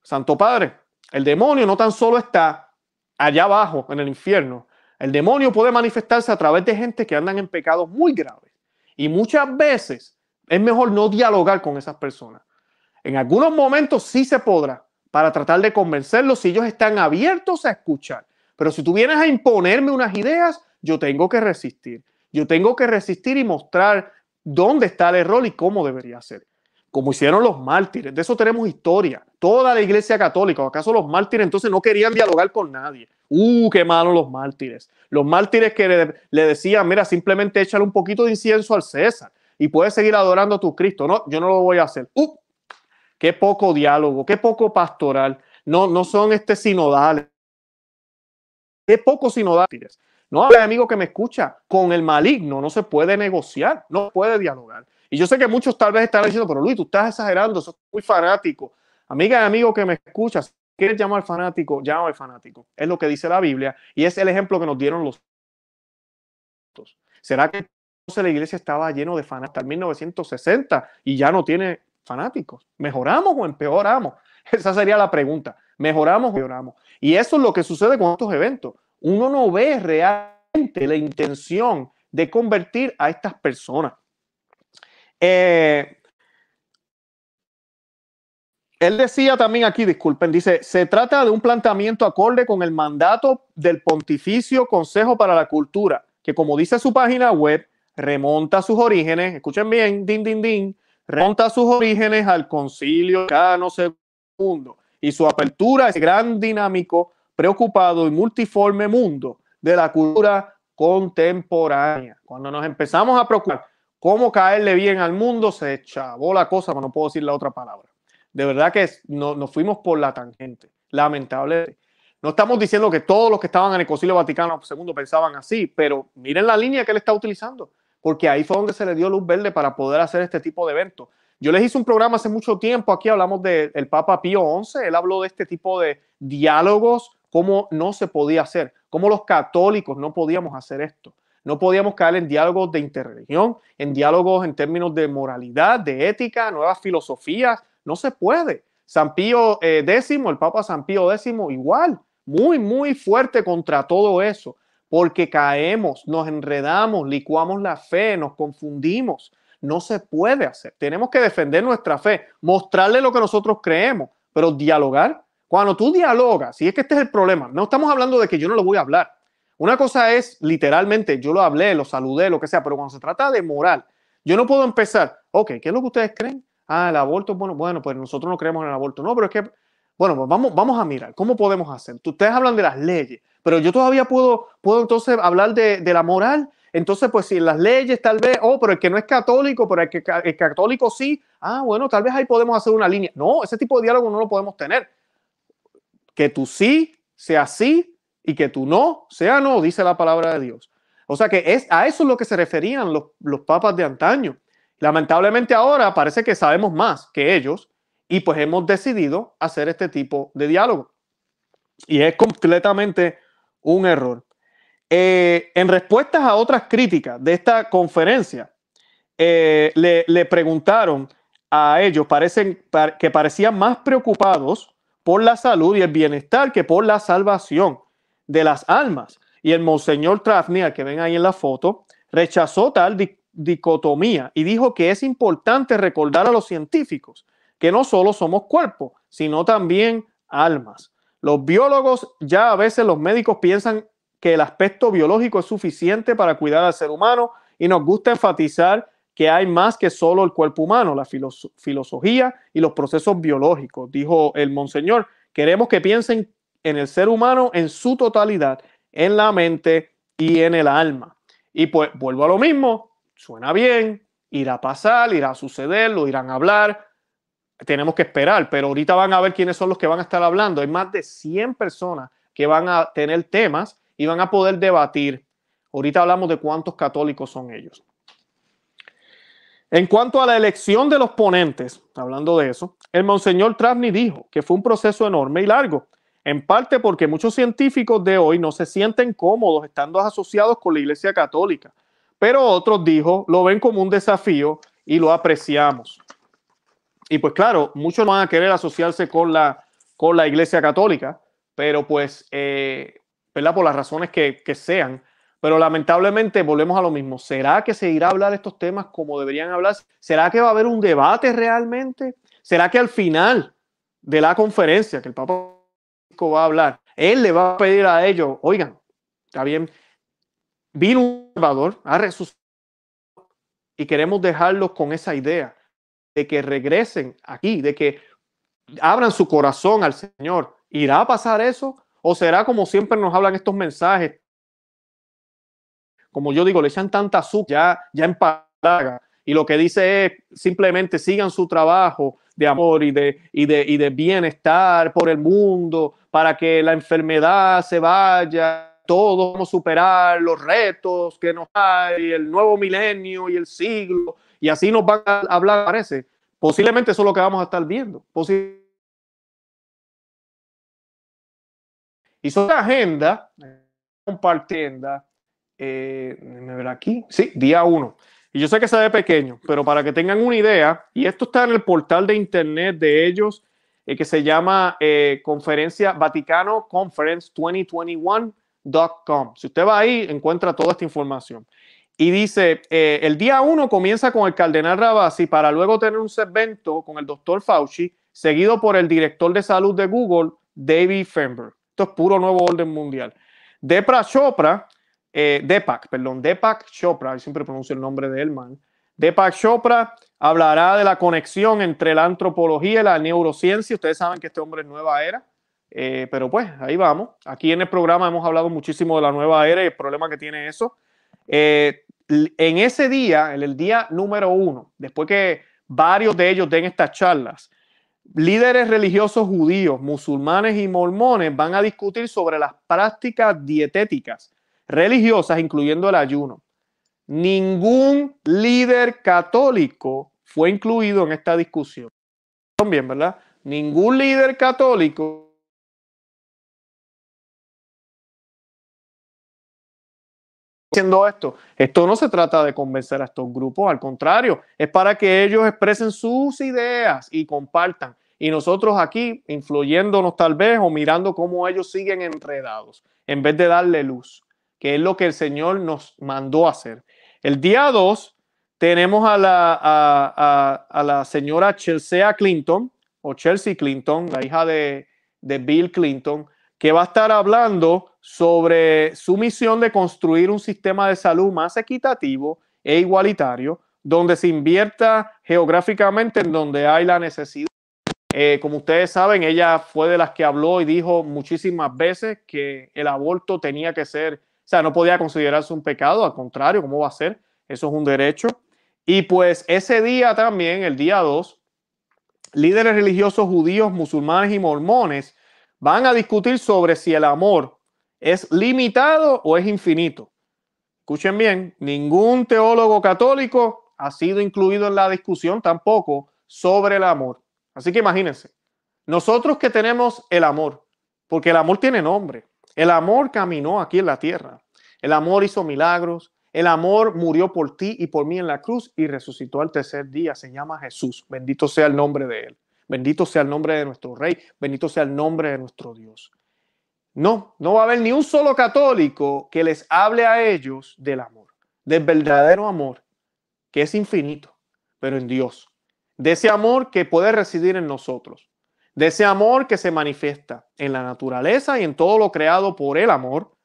Santo Padre, el demonio no tan solo está allá abajo en el infierno, el demonio puede manifestarse a través de gente que andan en pecados muy graves. Y muchas veces es mejor no dialogar con esas personas. En algunos momentos sí se podrá, para tratar de convencerlos si ellos están abiertos a escuchar. Pero si tú vienes a imponerme unas ideas, yo tengo que resistir. Yo tengo que resistir y mostrar dónde está el error y cómo debería ser. Como hicieron los mártires, de eso tenemos historia. Toda la iglesia católica, acaso los mártires entonces no querían dialogar con nadie? ¡Uh, qué malos los mártires! Los mártires que le, decían, mira, simplemente échale un poquito de incienso al César y puedes seguir adorando a tu Cristo. No, yo no lo voy a hacer. ¡Uh, qué poco diálogo, qué poco pastoral, no, no son este sinodales, qué poco sinodales. No habla amigo que me escucha, con el maligno no se puede negociar, no puede dialogar. Y yo sé que muchos tal vez están diciendo, pero Luis, tú estás exagerando, sos muy fanático. Amiga y amigo que me escuchas, ¿quieres llamar fanático? Llama al fanático. Es lo que dice la Biblia y es el ejemplo que nos dieron los ¿Será que entonces la iglesia estaba lleno de fanáticos hasta 1960 y ya no tiene fanáticos? ¿Mejoramos o empeoramos? Esa sería la pregunta. ¿Mejoramos o empeoramos? Y eso es lo que sucede con estos eventos. Uno no ve realmente la intención de convertir a estas personas. Eh, él decía también aquí, disculpen, dice, se trata de un planteamiento acorde con el mandato del Pontificio Consejo para la Cultura, que como dice su página web, remonta a sus orígenes, escuchen bien, din, din, din, Remonta sus orígenes al concilio Vaticano II y su apertura es ese gran dinámico, preocupado y multiforme mundo de la cultura contemporánea. Cuando nos empezamos a preocupar cómo caerle bien al mundo, se echabó la cosa, pero no puedo decir la otra palabra. De verdad que no, nos fuimos por la tangente, lamentable. No estamos diciendo que todos los que estaban en el Concilio Vaticano II pensaban así, pero miren la línea que él está utilizando porque ahí fue donde se le dio luz verde para poder hacer este tipo de eventos. Yo les hice un programa hace mucho tiempo, aquí hablamos del Papa Pío XI, él habló de este tipo de diálogos, cómo no se podía hacer, cómo los católicos no podíamos hacer esto. No podíamos caer en diálogos de interreligión, en diálogos en términos de moralidad, de ética, nuevas filosofías. No se puede. San Pío X, eh, el Papa San Pío X, igual, muy, muy fuerte contra todo eso porque caemos, nos enredamos, licuamos la fe, nos confundimos. No se puede hacer. Tenemos que defender nuestra fe, mostrarle lo que nosotros creemos, pero dialogar. Cuando tú dialogas, y es que este es el problema, no estamos hablando de que yo no lo voy a hablar. Una cosa es literalmente, yo lo hablé, lo saludé, lo que sea, pero cuando se trata de moral, yo no puedo empezar, ok, ¿qué es lo que ustedes creen? Ah, el aborto, bueno, bueno, pues nosotros no creemos en el aborto, no, pero es que, bueno, vamos, vamos a mirar, ¿cómo podemos hacer? Ustedes hablan de las leyes, pero yo todavía puedo, puedo entonces hablar de, la moral. Entonces, pues si las leyes tal vez, oh, pero el que no es católico, pero el que el católico sí, ah, bueno, tal vez ahí podemos hacer una línea. No, ese tipo de diálogo no lo podemos tener. Que tú sí sea sí y que tú no sea no, dice la palabra de Dios. O sea que es, a eso es lo que se referían los, los papas de antaño. Lamentablemente ahora parece que sabemos más que ellos y pues hemos decidido hacer este tipo de diálogo. Y es completamente un error. Eh, en respuestas a otras críticas de esta conferencia, eh, le, preguntaron a ellos parecen, que parecían más preocupados por la salud y el bienestar que por la salvación de las almas. Y el monseñor Trafnia, que ven ahí en la foto, rechazó tal dicotomía y dijo que es importante recordar a los científicos que no solo somos cuerpos, sino también almas. Los biólogos, ya a veces los médicos piensan que el aspecto biológico es suficiente para cuidar al ser humano y nos gusta enfatizar que hay más que solo el cuerpo humano, la filosofía y los procesos biológicos, dijo el monseñor. Queremos que piensen en el ser humano en su totalidad, en la mente y en el alma. Y pues vuelvo a lo mismo, suena bien, irá a pasar, irá a suceder, lo irán a hablar, tenemos que esperar, pero ahorita van a ver quiénes son los que van a estar hablando. Hay más de 100 personas que van a tener temas y van a poder debatir. Ahorita hablamos de cuántos católicos son ellos. En cuanto a la elección de los ponentes, hablando de eso, el monseñor Trapni dijo que fue un proceso enorme y largo, en parte porque muchos científicos de hoy no se sienten cómodos estando asociados con la Iglesia Católica, pero otros dijo lo ven como un desafío y lo apreciamos. Y pues claro, muchos van a querer asociarse con la, con la Iglesia Católica, pero pues, eh, ¿verdad? Por las razones que, que, sean. Pero lamentablemente volvemos a lo mismo. ¿Será que se irá a hablar estos temas como deberían hablarse? ¿Será que va a haber un debate realmente? ¿Será que al final de la conferencia que el Papa va a hablar, él le va a pedir a ellos, oigan, está bien, vino un Salvador, ha resucitado y queremos dejarlos con esa idea de que regresen aquí, de que abran su corazón al Señor. ¿Irá a pasar eso? ¿O será como siempre nos hablan estos mensajes? Como yo digo, le echan tanta azúcar, ya, ya Y lo que dice es simplemente sigan su trabajo de amor y de, y de, y de bienestar por el mundo para que la enfermedad se vaya todos superar los retos que nos hay, el nuevo milenio y el siglo, y así nos va a hablar, parece. Posiblemente eso es lo que vamos a estar viendo. Y sobre la agenda, compartiendo eh, me verá aquí, sí, día uno. Y yo sé que se ve pequeño, pero para que tengan una idea, y esto está en el portal de internet de ellos, eh, que se llama eh, Conferencia Vaticano Conference 2021.com. Si usted va ahí, encuentra toda esta información. Y dice, eh, el día uno comienza con el cardenal Rabasi para luego tener un segmento con el doctor Fauci, seguido por el director de salud de Google, David Fenberg. Esto es puro nuevo orden mundial. Depra Chopra, eh, Depak, perdón, Depak Chopra, siempre pronuncio el nombre de él, man. Deepak Chopra hablará de la conexión entre la antropología y la neurociencia. Ustedes saben que este hombre es nueva era, eh, pero pues ahí vamos. Aquí en el programa hemos hablado muchísimo de la nueva era y el problema que tiene eso en ese día, en el día número uno, después que varios de ellos den estas charlas, líderes religiosos judíos, musulmanes y mormones van a discutir sobre las prácticas dietéticas religiosas, incluyendo el ayuno. Ningún líder católico fue incluido en esta discusión. ¿verdad? Ningún líder católico haciendo esto. Esto no se trata de convencer a estos grupos, al contrario, es para que ellos expresen sus ideas y compartan. Y nosotros aquí influyéndonos tal vez o mirando cómo ellos siguen enredados, en vez de darle luz, que es lo que el Señor nos mandó a hacer. El día 2 tenemos a la, señora Chelsea Clinton, o Chelsea Clinton, la hija de, de Bill Clinton, que va a estar hablando sobre su misión de construir un sistema de salud más equitativo e igualitario, donde se invierta geográficamente en donde hay la necesidad. Eh, como ustedes saben, ella fue de las que habló y dijo muchísimas veces que el aborto tenía que ser, o sea, no podía considerarse un pecado, al contrario, ¿cómo va a ser? Eso es un derecho. Y pues ese día también, el día 2, líderes religiosos judíos, musulmanes y mormones van a discutir sobre si el amor ¿Es limitado o es infinito? Escuchen bien, ningún teólogo católico ha sido incluido en la discusión tampoco sobre el amor. Así que imagínense, nosotros que tenemos el amor, porque el amor tiene nombre, el amor caminó aquí en la tierra, el amor hizo milagros, el amor murió por ti y por mí en la cruz y resucitó al tercer día, se llama Jesús, bendito sea el nombre de él, bendito sea el nombre de nuestro Rey, bendito sea el nombre de nuestro Dios. No, no va a haber ni un solo católico que les hable a ellos del amor, del verdadero amor, que es infinito, pero en Dios. De ese amor que puede residir en nosotros, de ese amor que se manifiesta en la naturaleza y en todo lo creado por el amor,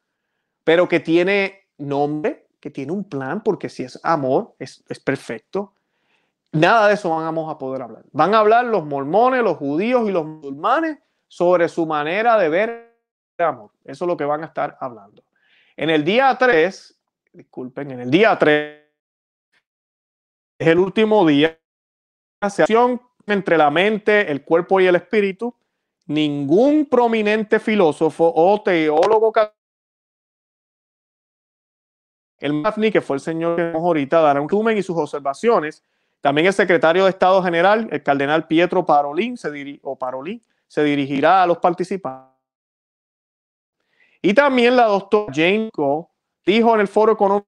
pero que tiene nombre, que tiene un plan, porque si es amor, es, perfecto. Nada de eso vamos a poder hablar. Van a hablar los mormones, los judíos y los musulmanes sobre su manera de ver amor. Eso es lo que van a estar hablando. En el día 3, disculpen, en el día 3 es el último día de entre la mente, el cuerpo y el espíritu. Ningún prominente filósofo o teólogo el Mafni, que fue el señor que vamos ahorita, dará un resumen y sus observaciones. También el secretario de Estado General, el cardenal Pietro Parolín, se, o Parolín, se dirigirá a los participantes y también la doctora Jane Cole dijo en el Foro Económico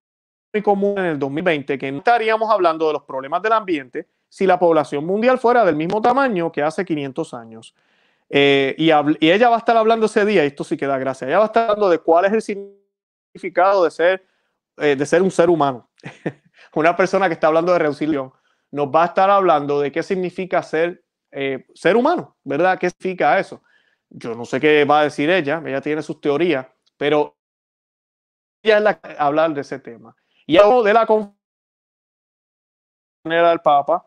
Mundial en el 2020 que no estaríamos hablando de los problemas del ambiente si la población mundial fuera del mismo tamaño que hace 500 años. Eh, y, ella va a estar hablando ese día, y esto sí que da gracia, ella va a estar hablando de cuál es el significado de ser, eh, de ser un ser humano. Una persona que está hablando de reducción nos va a estar hablando de qué significa ser eh, ser humano, ¿verdad? ¿Qué significa eso? yo no sé qué va a decir ella, ella tiene sus teorías, pero ella es la que hablar de ese tema. Y algo de la conferencia del Papa,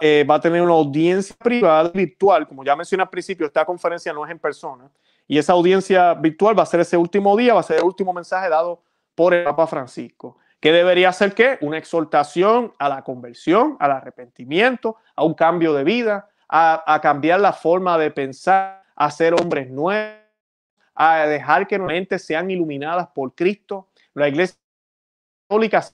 eh, va a tener una audiencia privada virtual, como ya mencioné al principio, esta conferencia no es en persona, y esa audiencia virtual va a ser ese último día, va a ser el último mensaje dado por el Papa Francisco. que debería ser qué? Una exhortación a la conversión, al arrepentimiento, a un cambio de vida, a, a cambiar la forma de pensar, a ser hombres nuevos, a dejar que nuestras mentes sean iluminadas por Cristo. La iglesia católica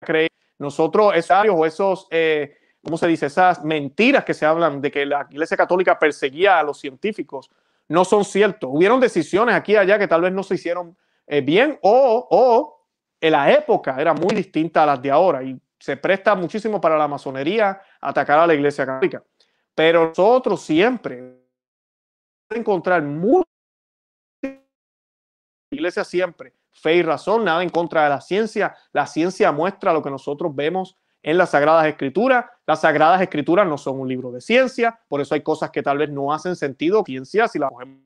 cree nosotros esos o esos eh, ¿cómo se dice? Esas mentiras que se hablan de que la Iglesia Católica perseguía a los científicos no son ciertos. Hubieron decisiones aquí y allá que tal vez no se hicieron eh, bien o, o en la época era muy distinta a las de ahora y se presta muchísimo para la masonería atacar a la Iglesia Católica. Pero nosotros siempre encontrar la iglesia siempre, fe y razón, nada en contra de la ciencia. La ciencia muestra lo que nosotros vemos en las Sagradas Escrituras. Las Sagradas Escrituras no son un libro de ciencia, por eso hay cosas que tal vez no hacen sentido. Ciencia, si la cogemos,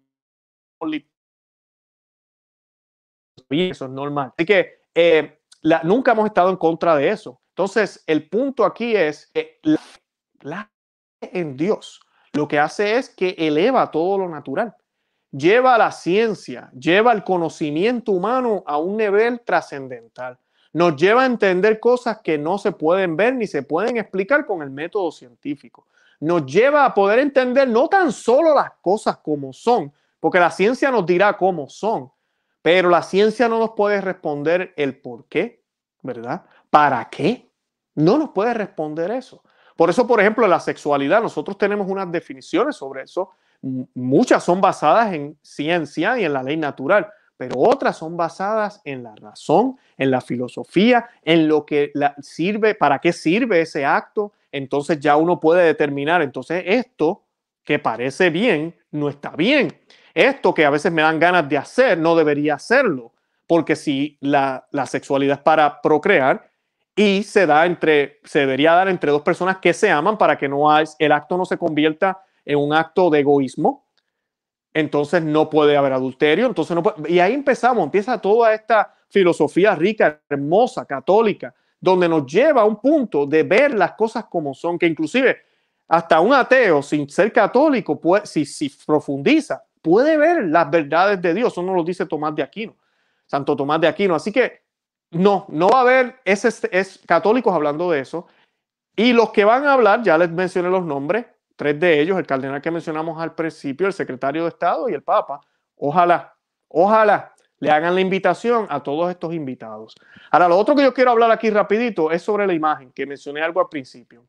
eso es normal. Así que eh, nunca hemos estado en contra de eso. Entonces, el punto aquí es que la en Dios, lo que hace es que eleva todo lo natural, lleva la ciencia, lleva el conocimiento humano a un nivel trascendental, nos lleva a entender cosas que no se pueden ver ni se pueden explicar con el método científico, nos lleva a poder entender no tan solo las cosas como son, porque la ciencia nos dirá cómo son, pero la ciencia no nos puede responder el por qué, ¿verdad? ¿Para qué? No nos puede responder eso. Por eso, por ejemplo, la sexualidad, nosotros tenemos unas definiciones sobre eso. Muchas son basadas en ciencia y en la ley natural, pero otras son basadas en la razón, en la filosofía, en lo que sirve, para qué sirve ese acto. Entonces ya uno puede determinar, entonces esto que parece bien, no está bien. Esto que a veces me dan ganas de hacer, no debería hacerlo, porque si la, la sexualidad es para procrear, y se entre, se debería dar entre dos personas que se aman para que no el acto no se convierta en un acto de egoísmo. Entonces no puede haber adulterio, entonces no y ahí empezamos, empieza toda esta filosofía rica, hermosa, católica, donde nos lleva a un punto de ver las cosas como son, que inclusive hasta un ateo sin ser católico, puede, si, si profundiza, puede ver las verdades de Dios. Eso nos lo dice Tomás de Aquino, Santo Tomás de Aquino. Así que no, no va a haber, este, es, católicos hablando de eso. Y los que van a hablar, ya les mencioné los nombres, tres de ellos, el cardenal que mencionamos al principio, el secretario de Estado y el Papa. Ojalá, ojalá le hagan la invitación a todos estos invitados. Ahora, lo otro que yo quiero hablar aquí rapidito es sobre la imagen, que mencioné algo al principio.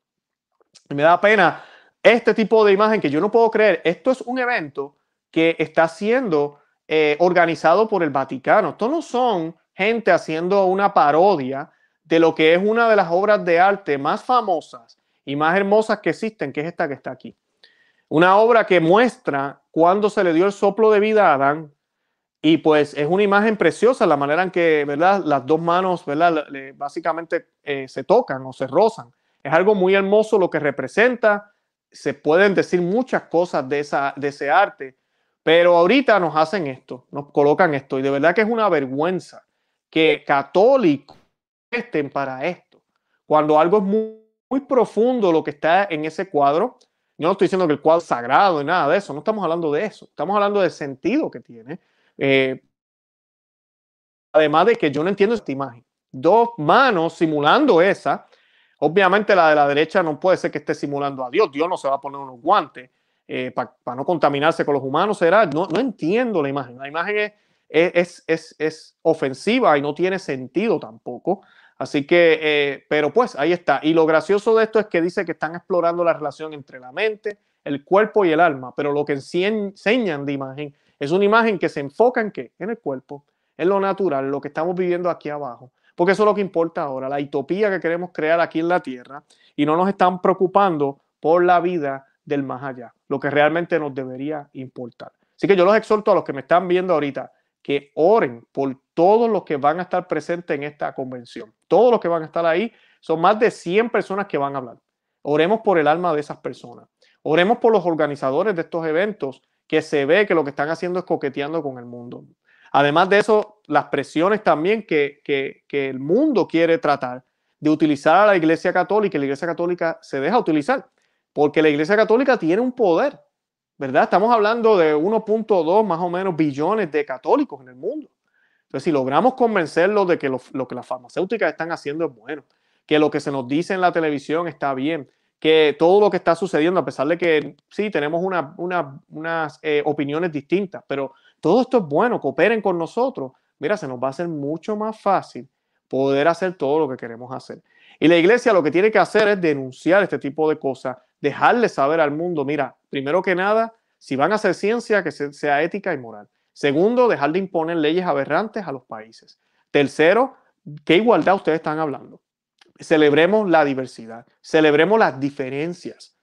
Me da pena este tipo de imagen que yo no puedo creer. Esto es un evento que está siendo eh, organizado por el Vaticano. Esto no son gente haciendo una parodia de lo que es una de las obras de arte más famosas y más hermosas que existen, que es esta que está aquí. Una obra que muestra cuando se le dio el soplo de vida a Adán. Y pues es una imagen preciosa la manera en que ¿verdad? las dos manos básicamente eh, se tocan o se rozan. Es algo muy hermoso lo que representa. Se pueden decir muchas cosas de, esa, de ese arte, pero ahorita nos hacen esto, nos colocan esto. Y de verdad que es una vergüenza que católicos estén para esto. Cuando algo es muy, profundo lo que está en ese cuadro, yo no estoy diciendo que el cuadro es sagrado y nada de eso, no estamos hablando de eso, estamos hablando del sentido que tiene. Eh, además de que yo no entiendo esta imagen. Dos manos simulando esa, obviamente la de la derecha no puede ser que esté simulando a Dios, Dios no se va a poner unos guantes eh, para no contaminarse con los humanos, será, no, no entiendo la imagen, la imagen es e-, es, ofensiva y no tiene sentido tampoco. Así que, eh, pero pues ahí está. Y lo gracioso de esto es que dice que están explorando la relación entre la mente, el cuerpo y el alma, pero lo que enseñan de imagen es una imagen que se enfoca en qué? En el cuerpo, en lo natural, lo que estamos viviendo aquí abajo. Porque eso es lo que importa ahora, la utopía que queremos crear aquí en la Tierra y no nos están preocupando por la vida del más allá, lo que realmente nos debería importar. Así que yo los exhorto a los que me están viendo ahorita, que oren por todos los que van a estar presentes en esta convención. Todos los que van a estar ahí son más de 100 personas que van a hablar. Oremos por el alma de esas personas. Oremos por los organizadores de estos eventos que se ve que lo que están haciendo es coqueteando con el mundo. Además de eso, las presiones también que, el mundo quiere tratar de utilizar a la Iglesia Católica, la Iglesia Católica se deja utilizar, porque la Iglesia Católica tiene un poder ¿verdad? Estamos hablando de 1.2 más o menos billones de católicos en el mundo. Entonces, si logramos convencerlos de que lo, que las farmacéuticas están haciendo es bueno, que lo que se nos dice en la televisión está bien, que todo lo que está sucediendo, a pesar de que sí, tenemos unas eh, opiniones distintas, pero todo esto es bueno, cooperen con nosotros, mira, se nos va a hacer mucho más fácil poder hacer todo lo que queremos hacer. Y la iglesia lo que tiene que hacer es denunciar este tipo de cosas, dejarle saber al mundo, mira, primero que nada, si van a hacer ciencia, que sea ética y moral. Segundo, dejar de imponer leyes aberrantes a los países. Tercero, ¿qué igualdad ustedes están hablando? Celebremos la diversidad, celebremos las diferencias.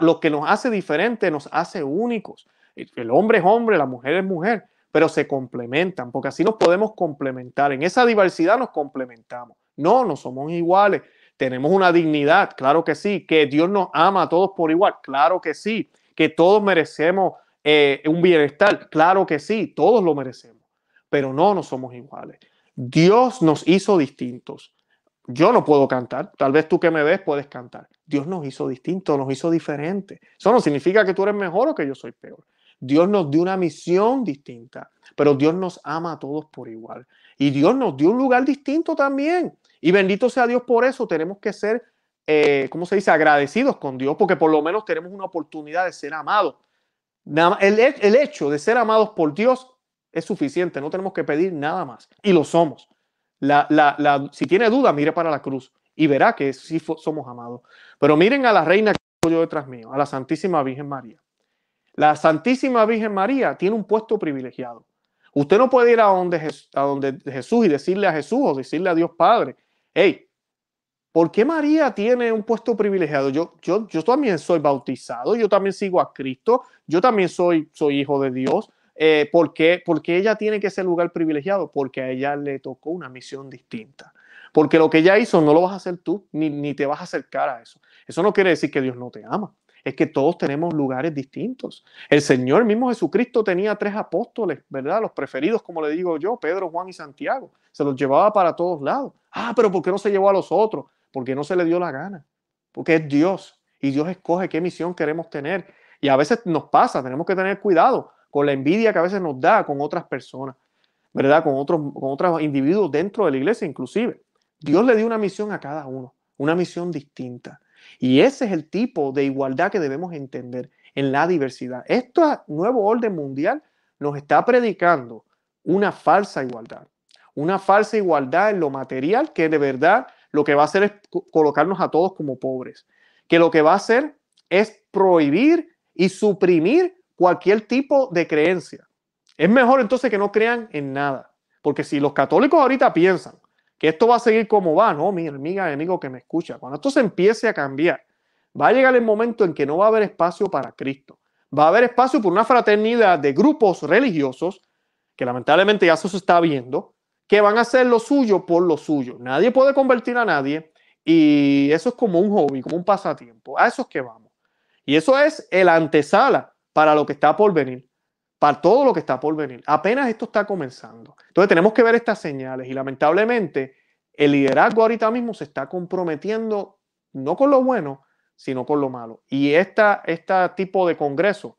lo que nos hace diferente nos hace únicos. El hombre es hombre, la mujer es mujer, pero se complementan, porque así nos podemos complementar. En esa diversidad nos complementamos. No, no somos iguales. Tenemos una dignidad, claro que sí. Que Dios nos ama a todos por igual, claro que sí. Que todos merecemos eh, un bienestar, claro que sí, todos lo merecemos. Pero no, no somos iguales. Dios nos hizo distintos. Yo no puedo cantar, tal vez tú que me ves puedes cantar. Dios nos hizo distintos, nos hizo diferentes. Eso no significa que tú eres mejor o que yo soy peor. Dios nos dio una misión distinta, pero Dios nos ama a todos por igual. Y Dios nos dio un lugar distinto también. Y bendito sea Dios por eso, tenemos que ser, eh, ¿cómo se dice?, agradecidos con Dios, porque por lo menos tenemos una oportunidad de ser amados. El, hecho de ser amados por Dios es suficiente, no tenemos que pedir nada más. Y lo somos. si tiene duda, mire para la cruz y verá que sí somos amados. Pero miren a la reina que yo detrás mío, a la Santísima Virgen María. La Santísima Virgen María tiene un puesto privilegiado. Usted no puede ir a donde Jesús y decirle a Jesús o decirle a Dios Padre, hey, ¿por qué María tiene un puesto privilegiado? Yo, yo, yo también soy bautizado, yo también sigo a Cristo, yo también soy, soy hijo de Dios. Eh, ¿por, qué? ella tiene que ser lugar privilegiado? Porque a ella le tocó una misión distinta. Porque lo que ella hizo no lo vas a hacer tú, ni, ni te vas a acercar a eso. Eso no quiere decir que Dios no te ama es que todos tenemos lugares distintos. El Señor mismo Jesucristo tenía tres apóstoles, ¿verdad? Los preferidos, como le digo yo, Pedro, Juan y Santiago. Se los llevaba para todos lados. Ah, pero ¿por qué no se llevó a los otros? Porque no se le dio la gana. Porque es Dios. Y Dios escoge qué misión queremos tener. Y a veces nos pasa, tenemos que tener cuidado con la envidia que a veces nos da con otras personas, ¿verdad? Con otros, con otros individuos dentro de la iglesia inclusive. Dios le dio una misión a cada uno, una misión distinta. Y ese es el tipo de igualdad que debemos entender en la diversidad. Este nuevo orden mundial nos está predicando una falsa igualdad, una falsa igualdad en lo material que de verdad lo que va a hacer es colocarnos a todos como pobres, que lo que va a hacer es prohibir y suprimir cualquier tipo de creencia. Es mejor entonces que no crean en nada, porque si los católicos ahorita piensan que esto va a seguir como va, no, mi amiga, amigo que me escucha. Cuando esto se empiece a cambiar, va a llegar el momento en que no va a haber espacio para Cristo. Va a haber espacio por una fraternidad de grupos religiosos, que lamentablemente ya se está viendo, que van a hacer lo suyo por lo suyo. Nadie puede convertir a nadie y eso es como un hobby, como un pasatiempo. A eso es que vamos. Y eso es el antesala para lo que está por venir para todo lo que está por venir. Apenas esto está comenzando. Entonces tenemos que ver estas señales y lamentablemente el liderazgo ahorita mismo se está comprometiendo no con lo bueno, sino con lo malo. Y esta, este tipo de congreso,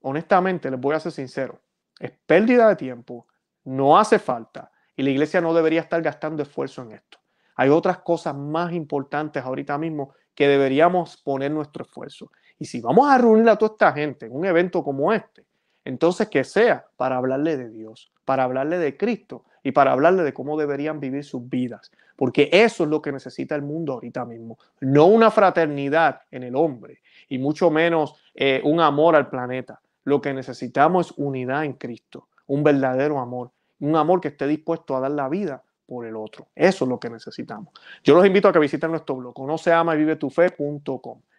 honestamente, les voy a ser sincero, es pérdida de tiempo, no hace falta y la iglesia no debería estar gastando esfuerzo en esto. Hay otras cosas más importantes ahorita mismo que deberíamos poner nuestro esfuerzo. Y si vamos a reunir a toda esta gente en un evento como este, entonces que sea para hablarle de Dios, para hablarle de Cristo y para hablarle de cómo deberían vivir sus vidas, porque eso es lo que necesita el mundo ahorita mismo, no una fraternidad en el hombre y mucho menos eh, un amor al planeta. Lo que necesitamos es unidad en Cristo, un verdadero amor, un amor que esté dispuesto a dar la vida por el otro. Eso es lo que necesitamos. Yo los invito a que visiten nuestro blog, no se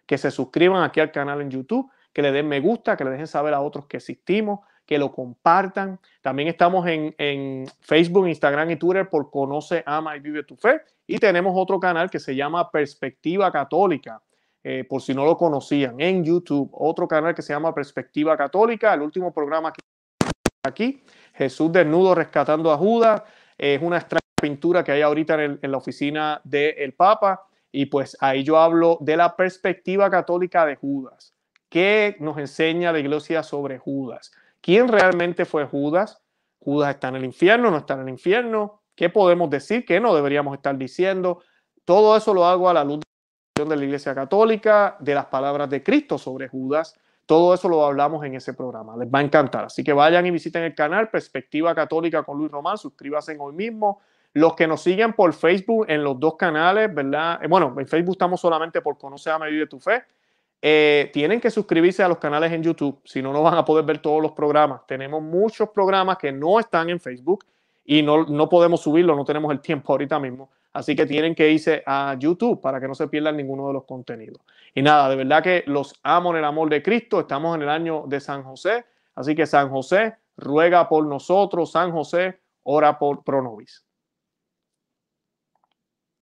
que se suscriban aquí al canal en YouTube que le den me gusta, que le dejen saber a otros que existimos, que lo compartan. También estamos en, Facebook, Instagram y Twitter por Conoce, Ama y Vive tu Fe. Y tenemos otro canal que se llama Perspectiva Católica, eh, por si no lo conocían, en YouTube. Otro canal que se llama Perspectiva Católica. El último programa que aquí, Jesús desnudo rescatando a Judas. Es una extraña pintura que hay ahorita en, la oficina del Papa. Y pues ahí yo hablo de la perspectiva católica de Judas. ¿Qué nos enseña la iglesia sobre Judas? ¿Quién realmente fue Judas? ¿Judas está en el infierno? ¿No está en el infierno? ¿Qué podemos decir? ¿Qué no deberíamos estar diciendo? Todo eso lo hago a la luz de la Iglesia Católica, de las palabras de Cristo sobre Judas. Todo eso lo hablamos en ese programa. Les va a encantar. Así que vayan y visiten el canal Perspectiva Católica con Luis Román. Suscríbanse hoy mismo. Los que nos siguen por Facebook en los dos canales, ¿verdad? Eh, bueno, en Facebook estamos solamente por Conoce a Medio de tu Fe eh, tienen que suscribirse a los canales en YouTube, si no, no van a poder ver todos los programas. Tenemos muchos programas que no están en Facebook y no, podemos subirlo, no tenemos el tiempo ahorita mismo. Así que tienen que irse a YouTube para que no se pierdan ninguno de los contenidos. Y nada, de verdad que los amo en el amor de Cristo. Estamos en el año de San José. Así que San José ruega por nosotros. San José ora por Pronovis.